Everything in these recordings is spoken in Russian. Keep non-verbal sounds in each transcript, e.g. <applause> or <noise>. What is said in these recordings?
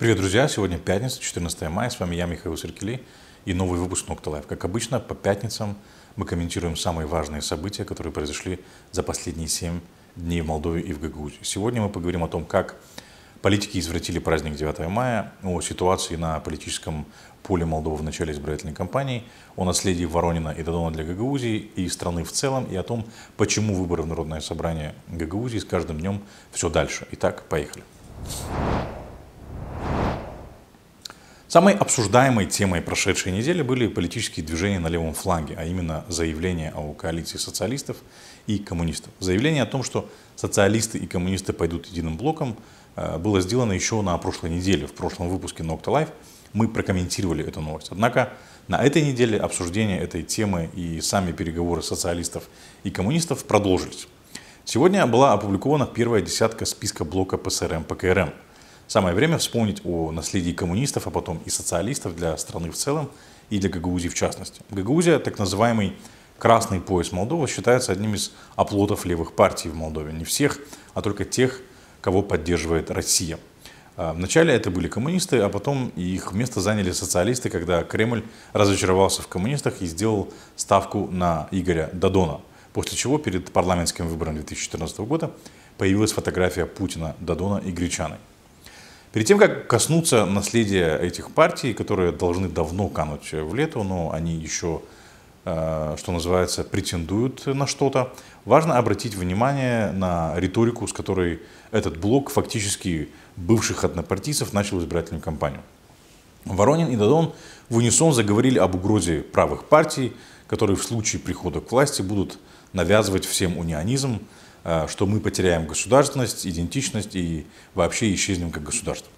Привет, друзья! Сегодня пятница, 14 мая. С вами я, Михаил Серкели и новый выпуск Нокта Лайв. Как обычно, по пятницам мы комментируем самые важные события, которые произошли за последние 7 дней в Молдове и в Гагаузии. Сегодня мы поговорим о том, как политики извратили праздник 9 мая, о ситуации на политическом поле Молдовы в начале избирательной кампании, о наследии Воронина и Дадона для Гагаузии и страны в целом, и о том, почему выборы в Народное собрание Гагаузии с каждым днем все дальше. Итак, поехали. Поехали. Самой обсуждаемой темой прошедшей недели были политические движения на левом фланге, а именно заявление о коалиции социалистов и коммунистов. Заявление о том, что социалисты и коммунисты пойдут единым блоком, э, было сделано еще на прошлой неделе, в прошлом выпуске Nocta Life. Мы прокомментировали эту новость. Однако на этой неделе обсуждение этой темы и сами переговоры социалистов и коммунистов продолжились. Сегодня была опубликована первая десятка списка блока ПСРМ-ПКРМ – Самое время вспомнить о наследии коммунистов, а потом и социалистов для страны в целом и для Гагаузии в частности. Гагаузия, так называемый «красный пояс Молдовы», считается одним из оплотов левых партий в Молдове. Не всех, а только тех, кого поддерживает Россия. А, вначале это были коммунисты, а потом их место заняли социалисты, когда Кремль разочаровался в коммунистах и сделал ставку на Игоря Дадона. После чего перед парламентским выбором 2014 года появилась фотография Путина, Дадона и Гречаны – Перед тем, как коснуться наследия этих партий, которые должны давно кануть в лету, но они еще, э, что называется, претендуют на что-то, важно обратить внимание на риторику, с которой этот блок фактически бывших однопартийцев начал избирательную кампанию. Воронин и Дадон в унисон заговорили об угрозе правых партий, которые в случае прихода к власти будут навязывать всем унионизм, Э, что мы потеряем государственность, идентичность и вообще исчезнем как государство.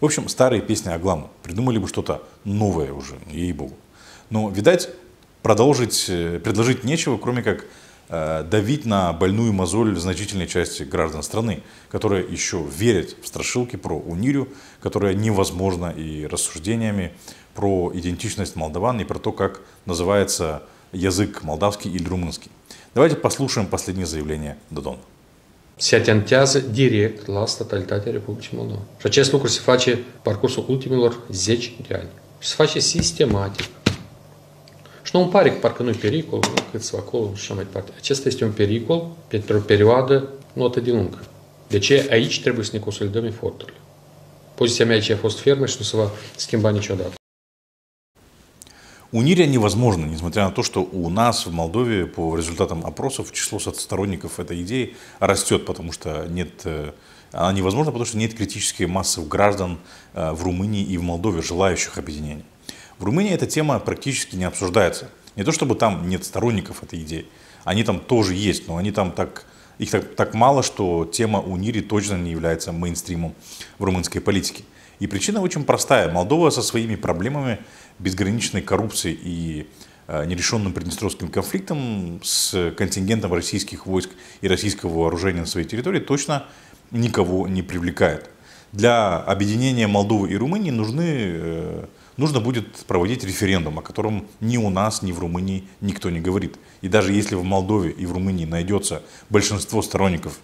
В общем, старые песни о Агламу придумали бы что-то новое уже, ей-богу. Но, видать, продолжить, э, предложить нечего, кроме как э, давить на больную мозоль значительной части граждан страны, которые еще верят в страшилки про Унирю, которая невозможна и рассуждениями про идентичность молдаван и про то, как называется язык молдавский или румынский. Давайте послушаем последнее заявление Додон. Se atentează direct la statalitatea Republicii Moldova. Și acest lucru se face parcursul ultimilor 10 de ani. Și se face sistematic. Și nu îmi pare că parcă nu-i pericol, câțiva acolo și așa mai departe. Acesta este un pericol pentru o perioadă nu atât de lungă. De ce aici trebuie să ne consolidăm eforturile. Poziția mea aici a fost fermă și nu se va schimba niciodată. Унирия невозможно, несмотря на то, что у нас в Молдове по результатам опросов число сторонников этой идеи растет, потому что нет э, она невозможна, потому что нет критической массы граждан э, в Румынии и в Молдове, желающих объединения. В Румынии эта тема практически не обсуждается. Не то чтобы там нет сторонников этой идеи, они там тоже есть, но они там так, их так, так мало, что тема унири точно не является мейнстримом в румынской политике. И причина очень простая. Молдова со своими проблемами безграничной коррупцией и э, нерешенным Приднестровским конфликтом с контингентом российских войск и российского вооружения на своей территории точно никого не привлекает. Для объединения Молдовы и Румынии нужны, э, нужно будет проводить референдум, о котором ни у нас, ни в Румынии никто не говорит. И даже если в Молдове и в Румынии найдется большинство сторонников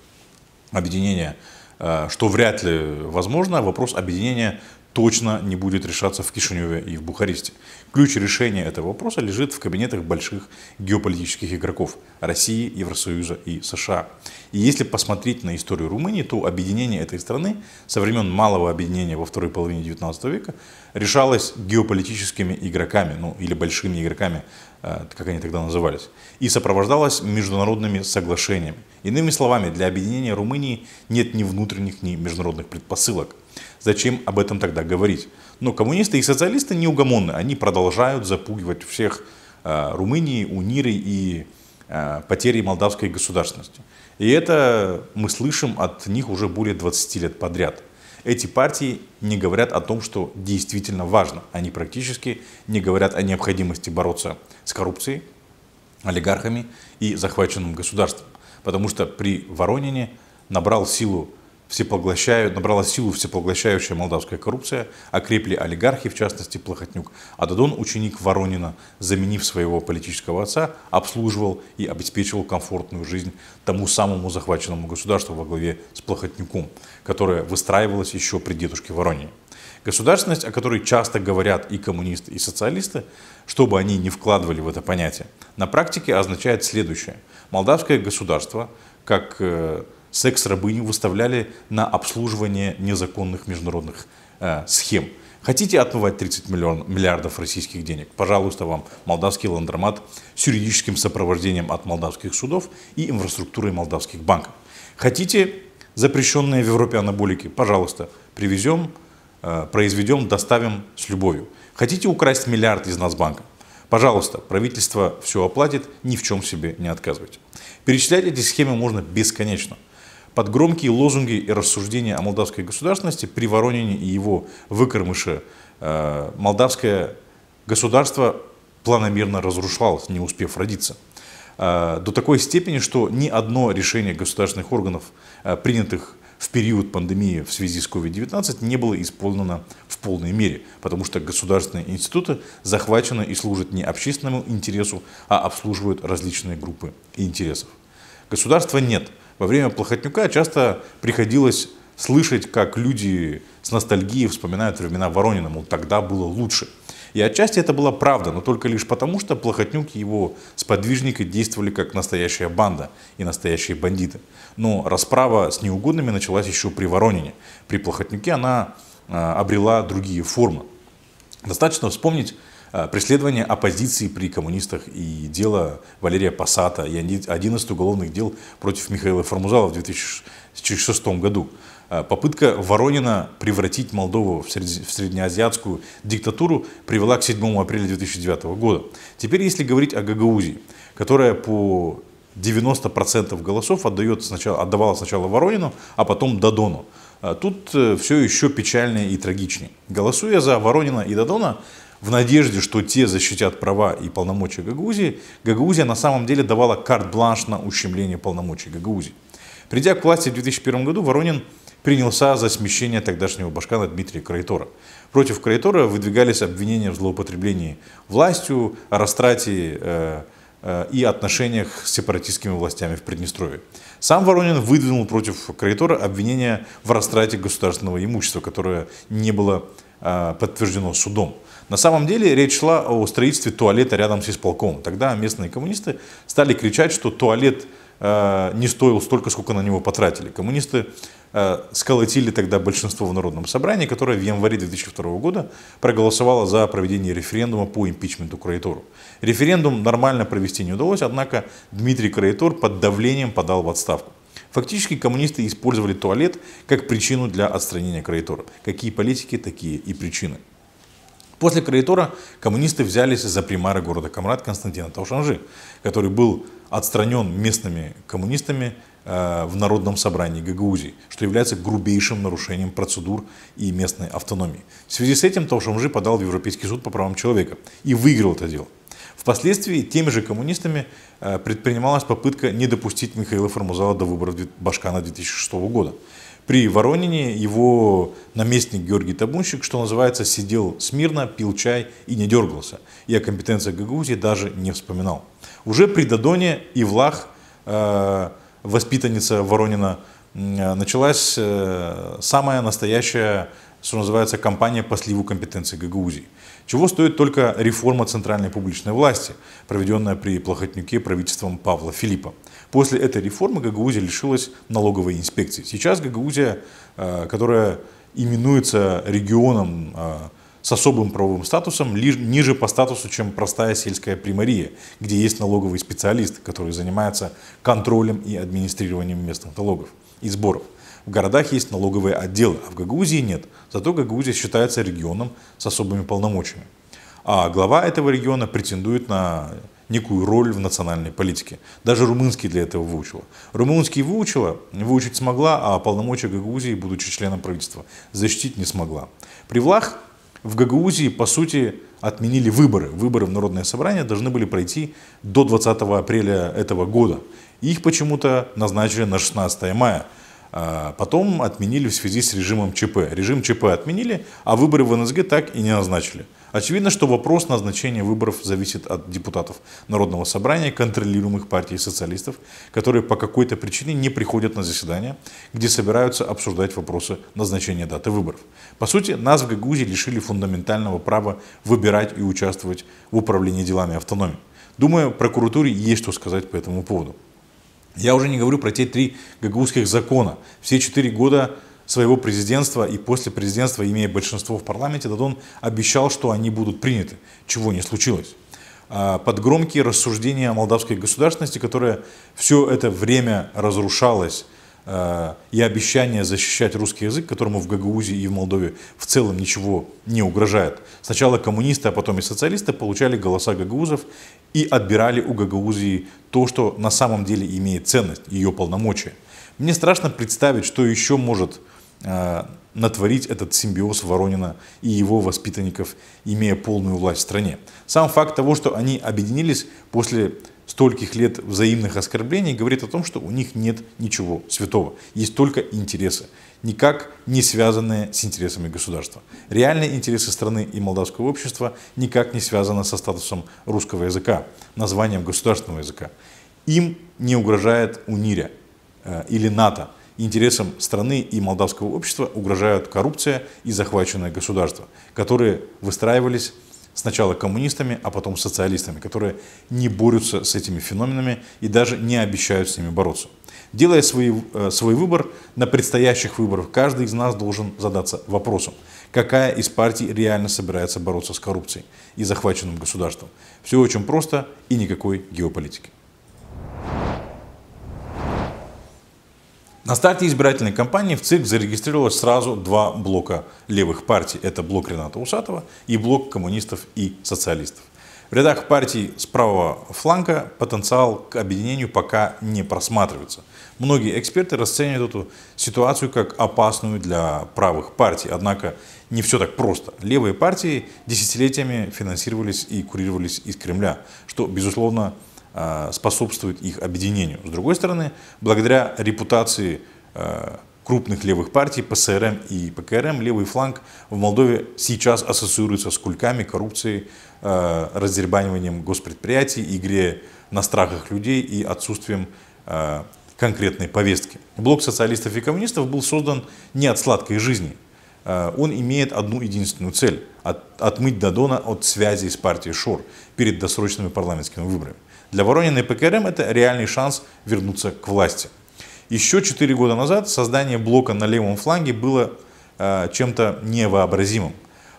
объединения, э, что вряд ли возможно, вопрос объединения точно не будет решаться в Кишиневе и в Бухаресте. Ключ решения этого вопроса лежит в кабинетах больших геополитических игроков – России, Евросоюза и США. И если посмотреть на историю Румынии, то объединение этой страны со времен малого объединения во второй половине 19 века решалось геополитическими игроками, ну или большими игроками, э, как они тогда назывались, и сопровождалось международными соглашениями. Иными словами, для объединения Румынии нет ни внутренних, ни международных предпосылок. Зачем об этом тогда говорить? Но коммунисты и социалисты неугомонны. Они продолжают запугивать всех а, Румынии, Униры и э, потери молдавской государственности. И это мы слышим от них уже более 20 лет подряд. Эти партии не говорят о том, что действительно важно. Они практически не говорят о необходимости бороться с коррупцией, олигархами и захваченным государством. Потому что при Воронине набрал силу всепоглощаю, набрала силу всепоглощающая молдавская коррупция, окрепли олигархи, в частности Плохотнюк. А Дадон, ученик Воронина, заменив своего политического отца, обслуживал и обеспечивал комфортную жизнь тому самому захваченному государству во главе с Плохотнюком, которое выстраивалось еще при дедушке Воронине. Государственность, о которой часто говорят и коммунисты, и социалисты, чтобы они не вкладывали в это понятие, на практике означает следующее. Молдавское государство, как э, секс-рабыню выставляли на обслуживание незаконных международных э, схем. Хотите отмывать 30 миллион, миллиардов российских денег? Пожалуйста, вам молдавский ландромат с юридическим сопровождением от молдавских судов и инфраструктурой молдавских банков. Хотите запрещенные в Европе анаболики? Пожалуйста, привезем, э, произведем, доставим с любовью. Хотите украсть миллиард из Нацбанка? Пожалуйста, правительство все оплатит, ни в чем себе не отказывайте. Перечислять эти схемы можно бесконечно – под громкие лозунги и рассуждения о молдавской государственности при Воронине и его выкормыше э, молдавское государство планомерно разрушалось, не успев родиться. Э, до такой степени, что ни одно решение государственных органов, э, принятых в период пандемии в связи с COVID-19 не было исполнено в полной мере, потому что государственные институты захвачены и служат не общественному интересу, а обслуживают различные группы интересов. Государства нет, во время Плохотнюка часто приходилось слышать, как люди с ностальгией вспоминают времена Воронина, мол, тогда было лучше. И отчасти это была правда, но только лишь потому, что Плохотнюк и его сподвижники действовали как настоящая банда и настоящие бандиты. Но расправа с неугодными началась еще при Воронине. При Плохотнюке она а, обрела другие формы. Достаточно вспомнить Э, преследование оппозиции при коммунистах и дело Валерия Пасата, и 11 уголовных дел против Михаила Формузала в 2006 году. Э, попытка Воронина превратить Молдову в, в среднеазиатскую диктатуру привела к 7 апреля 2009 года. Теперь, если говорить о Гагаузии, которая по 90% голосов отдает сначала, отдавала сначала Воронину, а потом Дадону. Э, тут все еще печальнее и трагичнее. Голосуя за Воронина и Дадона, в надежде, что те защитят права и полномочия Гагаузии, Гагаузия на самом деле давала карт-бланш на ущемление полномочий Гагаузии. Придя к власти в 2001 году, Воронин принялся за смещение тогдашнего башкана Дмитрия Краитора. Против Краитора выдвигались обвинения в злоупотреблении властью, о растрате э, э, и отношениях с сепаратистскими властями в Приднестровье. Сам Воронин выдвинул против Краитора обвинения в растрате государственного имущества, которое не было Э, подтверждено судом. На самом деле речь шла о строительстве туалета рядом с исполком. Тогда местные коммунисты стали кричать, что туалет э, не стоил столько, сколько на него потратили. Коммунисты э, сколотили тогда большинство в Народном собрании, которое в январе 2002 года проголосовало за проведение референдума по импичменту Краетору. Референдум нормально провести не удалось, однако Дмитрий Краетор под давлением подал в отставку. Фактически коммунисты использовали туалет как причину для отстранения кредитора. Какие политики, такие и причины. После кредитора коммунисты взялись за примара города Камрад Константина Таушанжи, который был отстранен местными коммунистами э, в Народном собрании Гагаузии, что является грубейшим нарушением процедур и местной автономии. В связи с этим Таушамжи подал в Европейский суд по правам человека и выиграл это дело. Впоследствии теми же коммунистами э, предпринималась попытка не допустить Михаила Формузала до выборов Башкана 2006 года. При Воронине его наместник Георгий Табунщик, что называется, сидел смирно, пил чай и не дергался. И о компетенции Гагаузии даже не вспоминал. Уже при Дадоне и Влах, э, воспитанница Воронина, э, началась самая настоящая, что называется, кампания по сливу компетенции Гагаузии. Чего стоит только реформа центральной публичной власти, проведенная при Плохотнюке правительством Павла Филиппа. После этой реформы Гагаузия лишилась налоговой инспекции. Сейчас Гагаузия, э, которая именуется регионом э, с особым правовым статусом, ниже по статусу, чем простая сельская примария, где есть налоговый специалист, который занимается контролем и администрированием местных налогов и сборов. В городах есть налоговые отделы, а в Гагаузии нет. Зато Гагаузия считается регионом с особыми полномочиями. А глава этого региона претендует на некую роль в национальной политике. Даже румынский для этого выучила. Румынский выучила, выучить смогла, а полномочия Гагаузии, будучи членом правительства, защитить не смогла. При Влах в Гагаузии, по сути, отменили выборы. Выборы в Народное собрание должны были пройти до 20 апреля этого года. Их почему-то назначили на 16 мая. А, потом отменили в связи с режимом ЧП. Режим ЧП отменили, а выборы в НСГ так и не назначили. Очевидно, что вопрос назначения выборов зависит от депутатов Народного собрания, контролируемых партией социалистов, которые по какой-то причине не приходят на заседания, где собираются обсуждать вопросы назначения даты выборов. По сути, нас в Гагузе лишили фундаментального права выбирать и участвовать в управлении делами автономии. Думаю, прокуратуре есть что сказать по этому поводу. Я уже не говорю про те три гагаузских закона. Все четыре года своего президентства и после президентства, имея большинство в парламенте, Дадон обещал, что они будут приняты, чего не случилось. А, под громкие рассуждения о молдавской государственности, которая все это время разрушалась, а, и обещание защищать русский язык, которому в Гагаузии и в Молдове в целом ничего не угрожает. Сначала коммунисты, а потом и социалисты получали голоса гагаузов и отбирали у Гагаузии то, что на самом деле имеет ценность, ее полномочия. Мне страшно представить, что еще может э, натворить этот симбиоз Воронина и его воспитанников, имея полную власть в стране. Сам факт того, что они объединились после стольких лет взаимных оскорблений, говорит о том, что у них нет ничего святого, есть только интересы никак не связанные с интересами государства. Реальные интересы страны и молдавского общества никак не связаны со статусом русского языка, названием государственного языка. Им не угрожает УНИРЯ э, или НАТО. Интересам страны и молдавского общества угрожают коррупция и захваченное государство, которые выстраивались сначала коммунистами, а потом социалистами, которые не борются с этими феноменами и даже не обещают с ними бороться. Делая свой, э, свой выбор на предстоящих выборах, каждый из нас должен задаться вопросом, какая из партий реально собирается бороться с коррупцией и захваченным государством. Все очень просто и никакой геополитики. На старте избирательной кампании в ЦИК зарегистрировалось сразу два блока левых партий. Это блок Рената Усатова и блок коммунистов и социалистов. В рядах партий с правого фланга потенциал к объединению пока не просматривается. Многие эксперты расценивают эту ситуацию как опасную для правых партий. Однако не все так просто. Левые партии десятилетиями финансировались и курировались из Кремля, что, безусловно, а, способствует их объединению. С другой стороны, благодаря репутации а, крупных левых партий ПСРМ и ПКРМ левый фланг в Молдове сейчас ассоциируется с кульками, коррупцией, а, раздербаниванием госпредприятий, игре на страхах людей и отсутствием конкретной повестки. Блок социалистов и коммунистов был создан не от сладкой жизни. Он имеет одну единственную цель отмыть Дадона от связи с партией ШОР перед досрочными парламентскими выборами. Для Воронина и ПКРМ это реальный шанс вернуться к власти. Еще 4 года назад создание блока на левом фланге было э, чем-то невообразимым.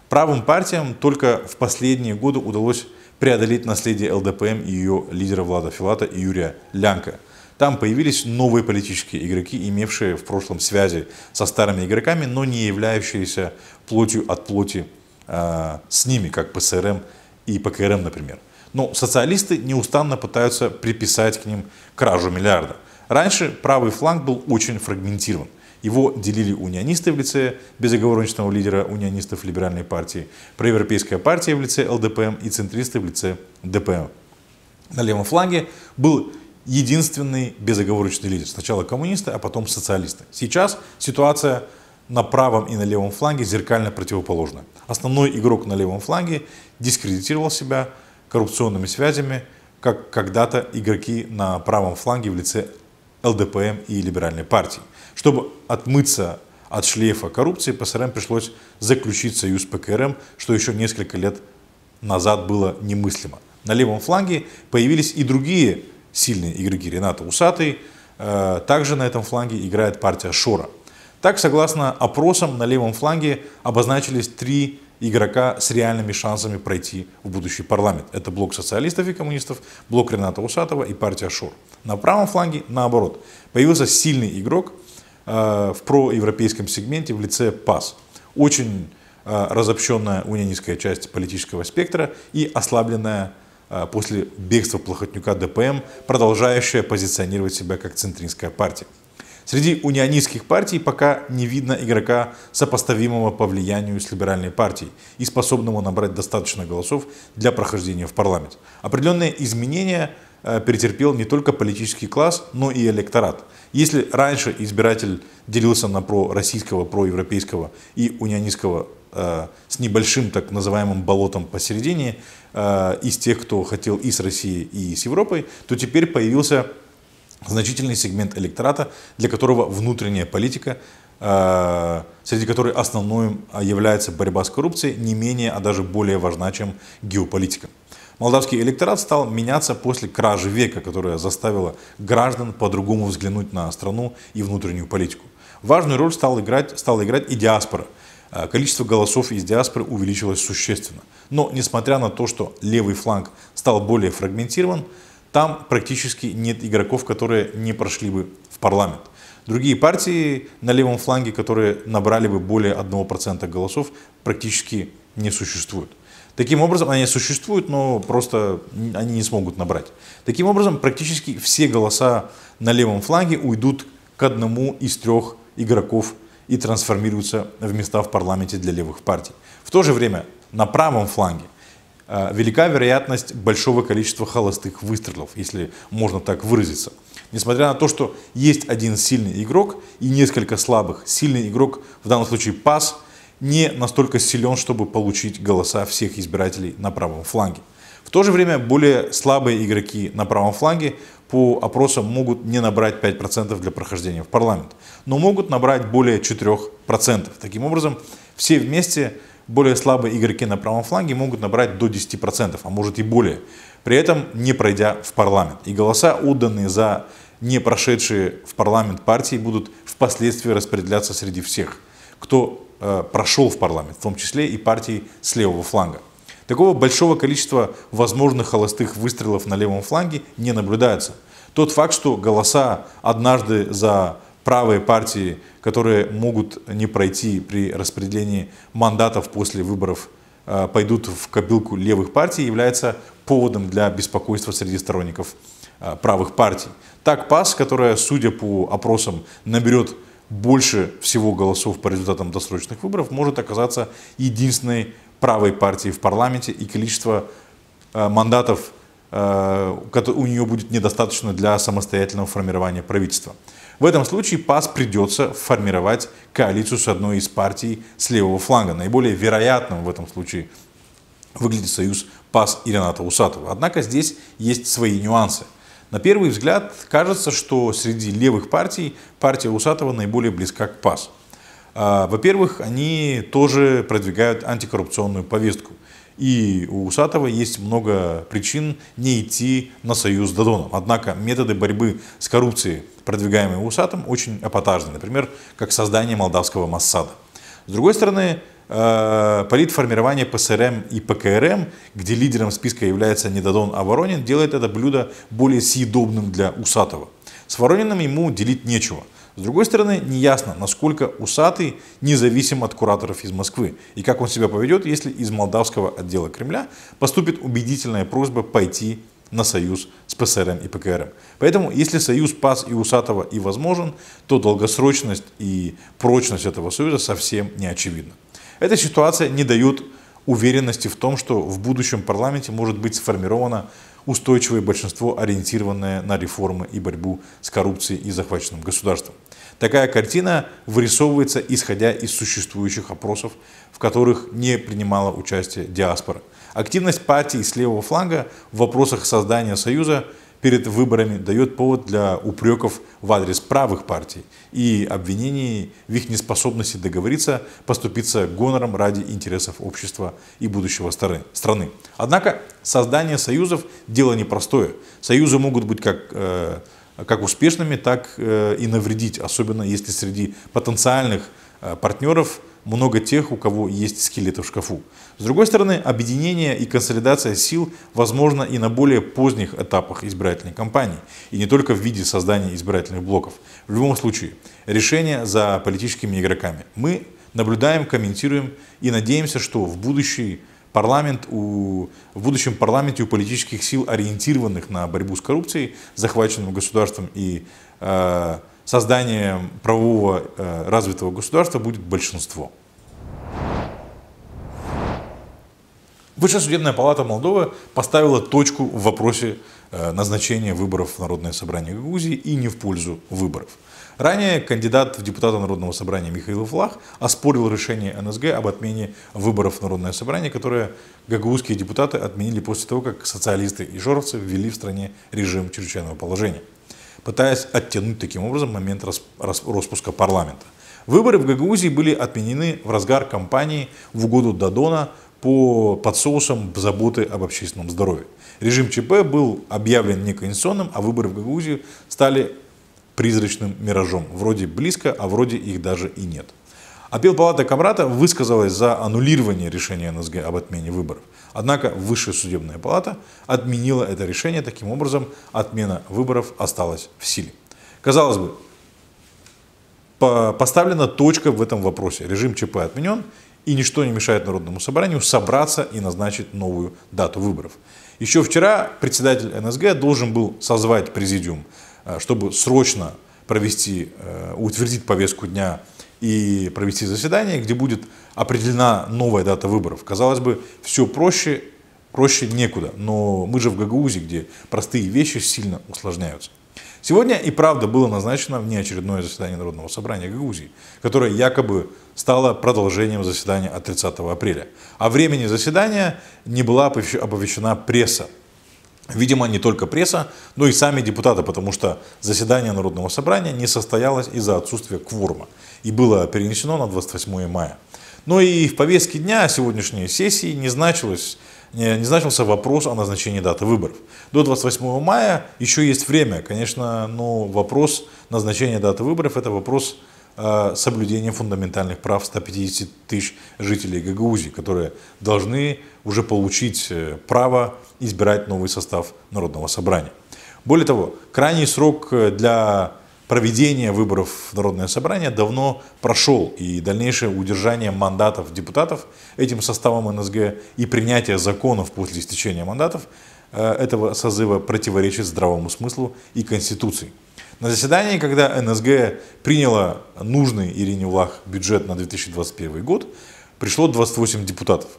Правым партиям только в последние годы удалось преодолеть наследие ЛДПМ и ее лидера Влада Филата и Юрия Лянка. Там появились новые политические игроки, имевшие в прошлом связи со старыми игроками, но не являющиеся плотью от плоти э, с ними, как ПСРМ и ПКРМ, например. Но социалисты неустанно пытаются приписать к ним кражу миллиарда. Раньше правый фланг был очень фрагментирован. Его делили унионисты в лице безоговорочного лидера унионистов либеральной партии, проевропейская партия в лице ЛДПМ и центристы в лице ДПМ. На левом фланге был единственный безоговорочный лидер. Сначала коммунисты, а потом социалисты. Сейчас ситуация на правом и на левом фланге зеркально противоположна. Основной игрок на левом фланге дискредитировал себя, коррупционными связями, как когда-то игроки на правом фланге в лице ЛДПМ и Либеральной партии. Чтобы отмыться от шлейфа коррупции, ПСРМ пришлось заключить союз с ПКРМ, что еще несколько лет назад было немыслимо. На левом фланге появились и другие сильные игроки. Рената Усатый, э, также на этом фланге играет партия Шора. Так, согласно опросам, на левом фланге обозначились три игрока с реальными шансами пройти в будущий парламент. Это блок социалистов и коммунистов, блок Рената Усатова и партия Шор. На правом фланге наоборот. Появился сильный игрок э, в проевропейском сегменте в лице ПАС. Очень э, разобщенная унионистская часть политического спектра и ослабленная э, после бегства Плохотнюка ДПМ, продолжающая позиционировать себя как центринская партия. Среди унионистских партий пока не видно игрока, сопоставимого по влиянию с либеральной партией и способного набрать достаточно голосов для прохождения в парламент. Определенные изменения э, перетерпел не только политический класс, но и электорат. Если раньше избиратель делился на пророссийского, проевропейского и унионистского э, с небольшим так называемым болотом посередине, э, из тех, кто хотел и с Россией, и с Европой, то теперь появился значительный сегмент электората, для которого внутренняя политика, э, среди которой основной а, является борьба с коррупцией, не менее, а даже более важна, чем геополитика. Молдавский электорат стал меняться после кражи века, которая заставила граждан по-другому взглянуть на страну и внутреннюю политику. Важную роль стала играть, стала играть и диаспора. Э, количество голосов из диаспоры увеличилось существенно. Но несмотря на то, что левый фланг стал более фрагментирован, там практически нет игроков, которые не прошли бы в парламент. Другие партии на левом фланге, которые набрали бы более 1% голосов, практически не существуют. Таким образом, они существуют, но просто они не смогут набрать. Таким образом, практически все голоса на левом фланге уйдут к одному из трех игроков и трансформируются в места в парламенте для левых партий. В то же время на правом фланге – Э, велика вероятность большого количества холостых выстрелов, если можно так выразиться. Несмотря на то, что есть один сильный игрок и несколько слабых, сильный игрок, в данном случае пас, не настолько силен, чтобы получить голоса всех избирателей на правом фланге. В то же время более слабые игроки на правом фланге по опросам могут не набрать 5% для прохождения в парламент, но могут набрать более 4%. Таким образом, все вместе более слабые игроки на правом фланге могут набрать до 10%, а может и более, при этом не пройдя в парламент. И голоса, отданные за не прошедшие в парламент партии, будут впоследствии распределяться среди всех, кто э, прошел в парламент, в том числе и партии с левого фланга. Такого большого количества возможных холостых выстрелов на левом фланге не наблюдается. Тот факт, что голоса однажды за правые партии, которые могут не пройти при распределении мандатов после выборов, э, пойдут в копилку левых партий, является поводом для беспокойства среди сторонников э, правых партий. Так ПАС, которая, судя по опросам, наберет больше всего голосов по результатам досрочных выборов, может оказаться единственной правой партией в парламенте, и количество э, мандатов у нее будет недостаточно для самостоятельного формирования правительства. В этом случае ПАС придется формировать коалицию с одной из партий с левого фланга. Наиболее вероятным в этом случае выглядит союз ПАС и Рената Усатова. Однако здесь есть свои нюансы. На первый взгляд кажется, что среди левых партий партия Усатова наиболее близка к ПАС. А, во-первых, они тоже продвигают антикоррупционную повестку. И у Усатова есть много причин не идти на союз с Дадоном. Однако методы борьбы с коррупцией продвигаемые Усатым очень эпатажны, например, как создание молдавского Массада. С другой стороны, э, политформирование ПСРМ и ПКРМ, где лидером списка является Недодон Аворонин, делает это блюдо более съедобным для Усатого. С Ворониным ему делить нечего. С другой стороны, неясно, насколько Усатый независим от кураторов из Москвы и как он себя поведет, если из молдавского отдела Кремля поступит убедительная просьба пойти на союз с ПСРМ и ПКРМ. Поэтому, если союз ПАС и Усатова и возможен, то долгосрочность и прочность этого союза совсем не очевидна. Эта ситуация не дает уверенности в том, что в будущем парламенте может быть сформировано устойчивое большинство, ориентированное на реформы и борьбу с коррупцией и захваченным государством. Такая картина вырисовывается, исходя из существующих опросов, в которых не принимала участие диаспора. Активность партий с левого фланга в вопросах создания Союза перед выборами дает повод для упреков в адрес правых партий и обвинений в их неспособности договориться, поступиться гонором ради интересов общества и будущего страны. Однако создание союзов – дело непростое. Союзы могут быть как э, как успешными, так э, и навредить, особенно если среди потенциальных э, партнеров много тех, у кого есть скелеты в шкафу. С другой стороны, объединение и консолидация сил возможно и на более поздних этапах избирательной кампании, и не только в виде создания избирательных блоков. В любом случае, решение за политическими игроками. Мы наблюдаем, комментируем и надеемся, что в будущем парламент у, в будущем парламенте у политических сил, ориентированных на борьбу с коррупцией, захваченным государством и э, созданием правового э, развитого государства, будет большинство. Высшая судебная палата Молдовы поставила точку в вопросе э, назначения выборов в Народное собрание Грузии и не в пользу выборов. Ранее кандидат в депутаты Народного собрания Михаил Флах оспорил решение НСГ об отмене выборов в Народное собрание, которое гагаузские депутаты отменили после того, как социалисты и жоровцы ввели в стране режим чрезвычайного положения, пытаясь оттянуть таким образом момент распуска парламента. Выборы в Гагаузии были отменены в разгар кампании в угоду Дадона по, под соусом заботы об общественном здоровье. Режим ЧП был объявлен неконституционным, а выборы в Гагаузии стали призрачным миражом. Вроде близко, а вроде их даже и нет. Апел палаты Камрата высказалась за аннулирование решения НСГ об отмене выборов. Однако высшая судебная палата отменила это решение, таким образом отмена выборов осталась в силе. Казалось бы, поставлена точка в этом вопросе. Режим ЧП отменен, и ничто не мешает Народному собранию собраться и назначить новую дату выборов. Еще вчера председатель НСГ должен был созвать президиум, э, чтобы срочно провести, э, утвердить повестку дня и провести заседание, где будет определена новая дата выборов. Казалось бы, все проще, проще некуда, но мы же в Гагаузе, где простые вещи сильно усложняются. Сегодня и правда было назначено внеочередное заседание Народного собрания Гагаузии, которое якобы стало продолжением заседания от 30 апреля. О а времени заседания не была оповещена пресса. Видимо, не только пресса, но и сами депутаты, потому что заседание Народного собрания не состоялось из-за отсутствия кворума и было перенесено на 28 мая. Но ну и в повестке дня сегодняшней сессии не значилось не значился вопрос о назначении даты выборов. До 28 мая еще есть время, конечно, но ну, вопрос назначения даты выборов – это вопрос э, соблюдения фундаментальных прав 150 тысяч жителей Гагаузии, которые должны уже получить э, право избирать новый состав Народного собрания. Более того, крайний срок э, для проведения выборов в Народное собрание давно прошел, и дальнейшее удержание мандатов депутатов этим составом НСГ и принятие законов после истечения мандатов э, этого созыва противоречит здравому смыслу и Конституции. На заседании, когда НСГ приняла нужный Ирине Влах бюджет на 2021 год, пришло 28 депутатов.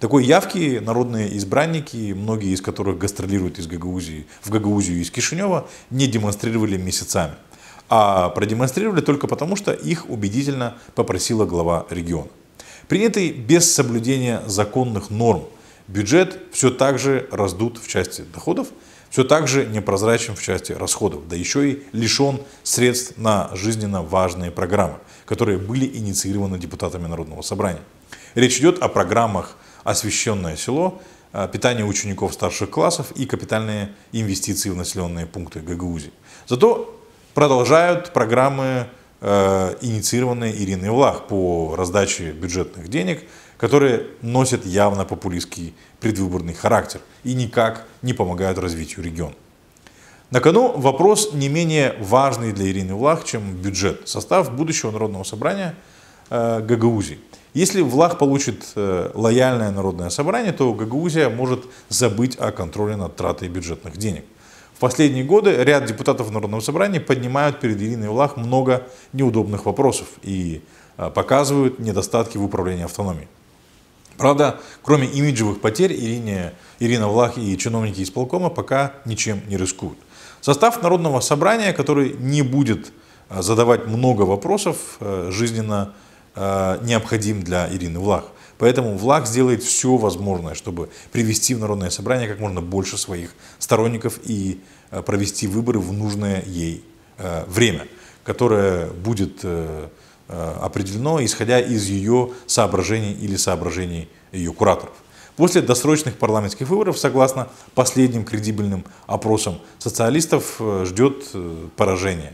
Такой явки народные избранники, многие из которых гастролируют из Гагаузии, в Гагаузию из Кишинева, не демонстрировали месяцами а продемонстрировали только потому, что их убедительно попросила глава региона. Принятый без соблюдения законных норм бюджет все так же раздут в части доходов, все так же непрозрачен в части расходов, да еще и лишен средств на жизненно важные программы, которые были инициированы депутатами Народного собрания. Речь идет о программах «Освещенное село», питание учеников старших классов и капитальные инвестиции в населенные пункты Гагаузии. Зато продолжают программы, э, инициированные Ириной Влах по раздаче бюджетных денег, которые носят явно популистский предвыборный характер и никак не помогают развитию региона. На кону вопрос не менее важный для Ирины Влах, чем бюджет, состав будущего народного собрания э, Гагаузии. Если Влах получит э, лояльное народное собрание, то Гагаузия может забыть о контроле над тратой бюджетных денег последние годы ряд депутатов Народного собрания поднимают перед Ириной Влах много неудобных вопросов и а, показывают недостатки в управлении автономией. Правда, кроме имиджевых потерь, Ирине, Ирина Влах и чиновники исполкома пока ничем не рискуют. Состав Народного собрания, который не будет а, задавать много вопросов, а, жизненно необходим для Ирины Влах. Поэтому Влах сделает все возможное, чтобы привести в Народное собрание как можно больше своих сторонников и Э, провести выборы в нужное ей э, время, которое будет э, определено, исходя из ее соображений или соображений ее кураторов. После досрочных парламентских выборов, согласно последним кредибельным опросам, социалистов ждет поражение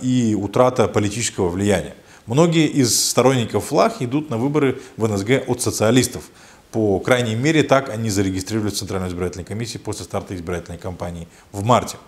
и утрата политического влияния. Многие из сторонников флаг идут на выборы в НСГ от социалистов, по крайней мере, так они зарегистрировали в Центральной избирательной комиссии после старта избирательной кампании в марте.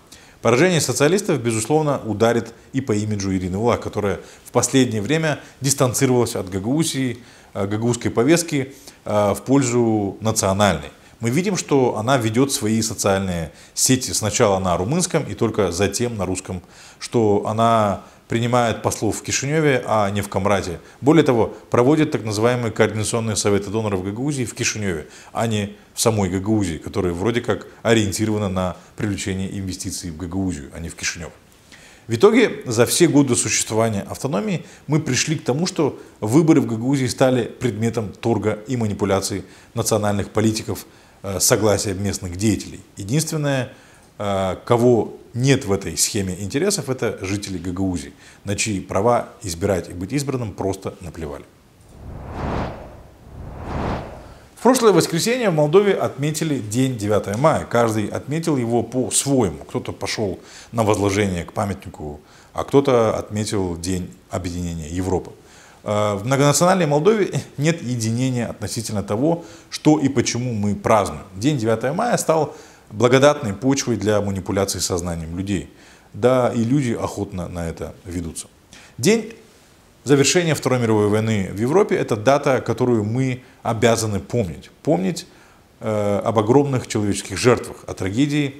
Поражение социалистов, безусловно, ударит и по имиджу Ирины Влах, которая в последнее время дистанцировалась от гагаузии, э, гагаузской повестки э, в пользу национальной мы видим, что она ведет свои социальные сети сначала на румынском и только затем на русском, что она принимает послов в Кишиневе, а не в Камрате. Более того, проводит так называемые координационные советы доноров Гагаузии в Кишиневе, а не в самой Гагаузии, которая вроде как ориентирована на привлечение инвестиций в Гагаузию, а не в Кишинев. В итоге за все годы существования автономии мы пришли к тому, что выборы в Гагаузии стали предметом торга и манипуляций национальных политиков – Э, согласия местных деятелей. Единственное, э, кого нет в этой схеме интересов, это жители Гагаузии, на чьи права избирать и быть избранным просто наплевали. В прошлое воскресенье в Молдове отметили день 9 мая. Каждый отметил его по-своему. Кто-то пошел на возложение к памятнику, а кто-то отметил День объединения Европы. Э, в многонациональной Молдове <laughs> нет единения относительно того, что и почему мы празднуем. День 9 мая стал благодатной почвой для манипуляций сознанием людей. Да, и люди охотно на это ведутся. День завершения Второй мировой войны в Европе – это дата, которую мы обязаны помнить. Помнить э, об огромных человеческих жертвах, о трагедии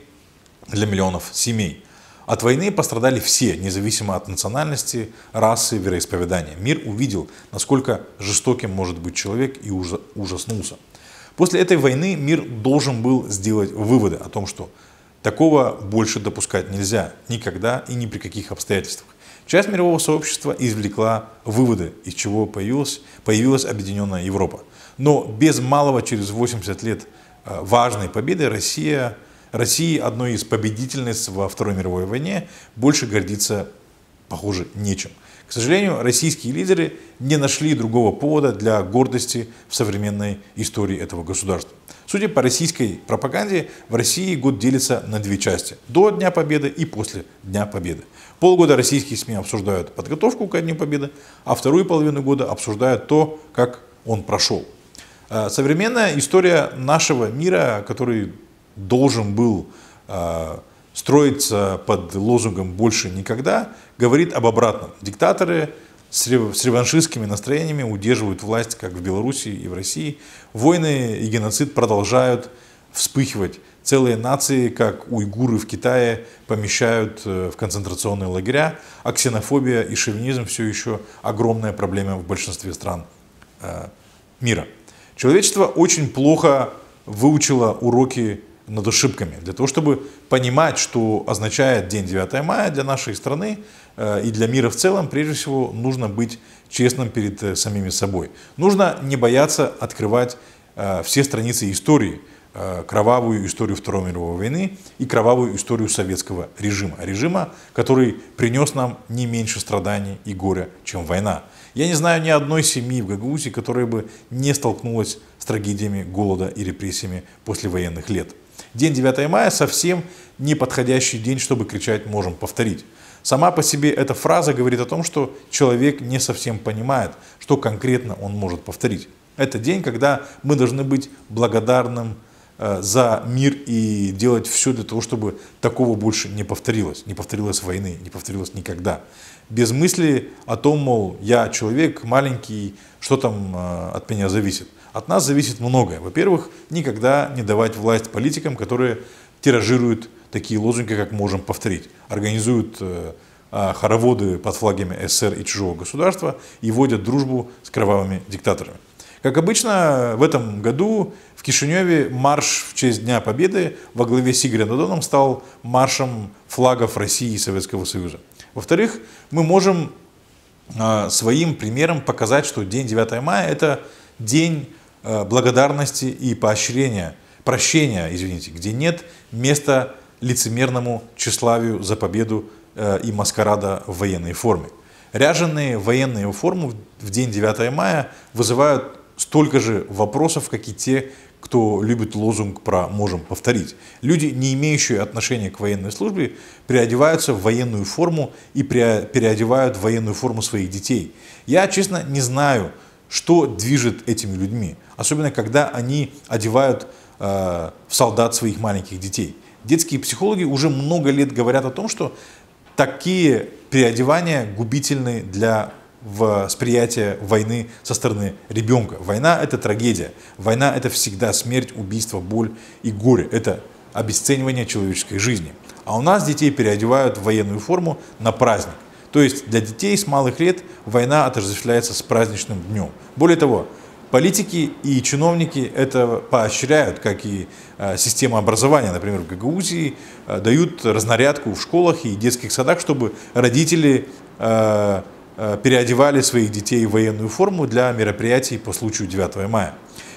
для миллионов семей – от войны пострадали все, независимо от национальности, расы, вероисповедания. Мир увидел, насколько жестоким может быть человек и ужаснулся. После этой войны мир должен был сделать выводы о том, что такого больше допускать нельзя, никогда и ни при каких обстоятельствах. Часть мирового сообщества извлекла выводы, из чего появилась, появилась Объединенная Европа. Но без малого через 80 лет э, важной победы Россия России, одной из победительниц во Второй мировой войне, больше гордиться, похоже, нечем. К сожалению, российские лидеры не нашли другого повода для гордости в современной истории этого государства. Судя по российской пропаганде, в России год делится на две части – до Дня Победы и после Дня Победы. Полгода российские СМИ обсуждают подготовку к Дню Победы, а вторую половину года обсуждают то, как он прошел. Э, современная история нашего мира, который должен был э, строиться под лозунгом «больше никогда», говорит об обратном. Диктаторы с реваншистскими настроениями удерживают власть как в Беларуси и в России. Войны и геноцид продолжают вспыхивать. Целые нации, как уйгуры в Китае, помещают э, в концентрационные лагеря, а ксенофобия и шовинизм все еще огромная проблема в большинстве стран э, мира. Человечество очень плохо выучило уроки над ошибками, для того, чтобы понимать, что означает день 9 мая для нашей страны э, и для мира в целом, прежде всего, нужно быть честным перед э, самими собой. Нужно не бояться открывать э, все страницы истории, кровавую историю Второй мировой войны и кровавую историю советского режима. Режима, который принес нам не меньше страданий и горя, чем война. Я не знаю ни одной семьи в Гагаузии, которая бы не столкнулась с трагедиями голода и репрессиями после военных лет. День 9 мая совсем не подходящий день, чтобы кричать «можем повторить». Сама по себе эта фраза говорит о том, что человек не совсем понимает, что конкретно он может повторить. Это день, когда мы должны быть благодарным э, за мир и делать все для того, чтобы такого больше не повторилось, не повторилось войны, не повторилось никогда. Без мысли о том, мол, я человек маленький, что там э, от меня зависит. От нас зависит многое. Во-первых, никогда не давать власть политикам, которые тиражируют такие лозунги, как «можем повторить», организуют э, а, хороводы под флагами СССР и чужого государства и вводят дружбу с кровавыми диктаторами. Как обычно, в этом году в Кишиневе марш в честь Дня Победы во главе с Игорем Додоном стал маршем флагов России и Советского Союза. Во-вторых, мы можем а, своим примером показать, что день 9 мая – это день Э, благодарности и поощрения, прощения, извините, где нет места лицемерному тщеславию за победу э, и маскарада в военной форме. Ряженные военные форму в день 9 мая вызывают столько же вопросов, как и те, кто любит лозунг про «можем повторить». Люди, не имеющие отношения к военной службе, переодеваются в военную форму и переодевают в военную форму своих детей. Я, честно, не знаю, что движет этими людьми. Особенно, когда они одевают э, в солдат своих маленьких детей. Детские психологи уже много лет говорят о том, что такие переодевания губительны для восприятия войны со стороны ребенка. Война – это трагедия. Война – это всегда смерть, убийство, боль и горе. Это обесценивание человеческой жизни. А у нас детей переодевают в военную форму на праздник. То есть для детей с малых лет война отождествляется с праздничным днем. Более того, политики и чиновники это поощряют, как и э, система образования, например, в Гагаузии, э, дают разнарядку в школах и детских садах, чтобы родители э, переодевали своих детей в военную форму для мероприятий по случаю 9 мая.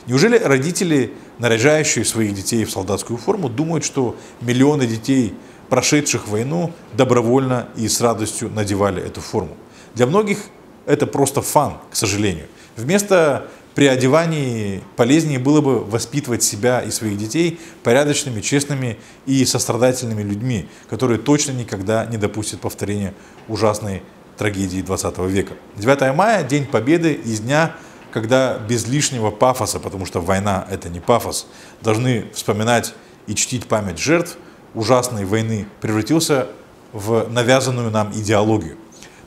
Неужели родители, наряжающие своих детей в солдатскую форму, думают, что миллионы детей – прошедших войну, добровольно и с радостью надевали эту форму. Для многих это просто фан, к сожалению. Вместо при одевании полезнее было бы воспитывать себя и своих детей порядочными, честными и сострадательными людьми, которые точно никогда не допустят повторения ужасной трагедии 20 века. 9 мая – День Победы из дня, когда без лишнего пафоса, потому что война – это не пафос, должны вспоминать и чтить память жертв – ужасной войны превратился в навязанную нам идеологию.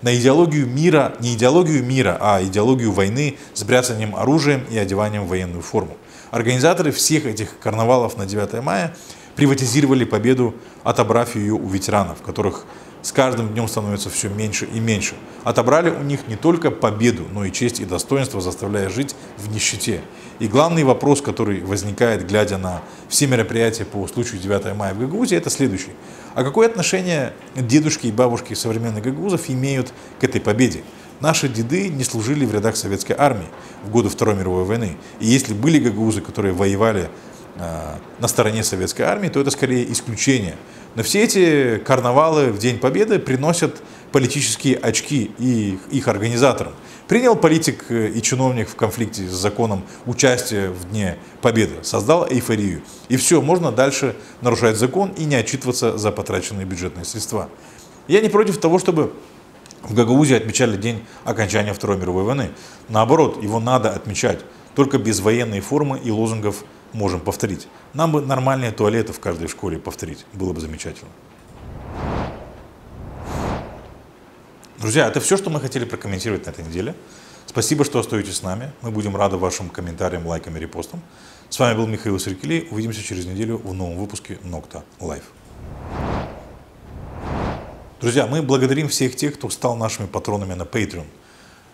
На идеологию мира, не идеологию мира, а идеологию войны с бряцанием оружием и одеванием в военную форму. Организаторы всех этих карнавалов на 9 мая приватизировали победу, отобрав ее у ветеранов, которых с каждым днем становится все меньше и меньше. Отобрали у них не только победу, но и честь и достоинство, заставляя жить в нищете. И главный вопрос, который возникает, глядя на все мероприятия по случаю 9 мая в Гагаузии, это следующий. А какое отношение дедушки и бабушки современных гагаузов имеют к этой победе? Наши деды не служили в рядах советской армии в годы Второй мировой войны. И если были гагаузы, которые воевали а, на стороне советской армии, то это скорее исключение. Но все эти карнавалы в День Победы приносят политические очки и их организаторам. Принял политик э, и чиновник в конфликте с законом участие в Дне Победы, создал эйфорию. И все, можно дальше нарушать закон и не отчитываться за потраченные бюджетные средства. Я не против того, чтобы в Гагаузии отмечали день окончания Второй мировой войны. Наоборот, его надо отмечать, только без военной формы и лозунгов можем повторить. Нам бы нормальные туалеты в каждой школе повторить, было бы замечательно. Друзья, это все, что мы хотели прокомментировать на этой неделе. Спасибо, что остаетесь с нами. Мы будем рады вашим комментариям, лайкам и репостам. С вами был Михаил Серкелей. Увидимся через неделю в новом выпуске Нокта Лайф. Друзья, мы благодарим всех тех, кто стал нашими патронами на Patreon –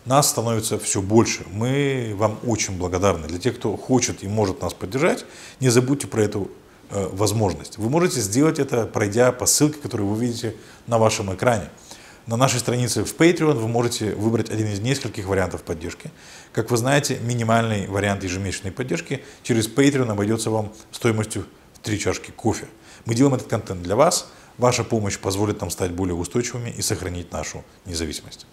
нас становится все больше. Мы вам очень благодарны. Для тех, кто хочет и может нас поддержать, не забудьте про эту э, возможность. Вы можете сделать это, пройдя по ссылке, которую вы видите на вашем экране. На нашей странице в Patreon вы можете выбрать один из нескольких вариантов поддержки. Как вы знаете, минимальный вариант ежемесячной поддержки через Patreon обойдется вам стоимостью в три чашки кофе. Мы делаем этот контент для вас. Ваша помощь позволит нам стать более устойчивыми и сохранить нашу независимость.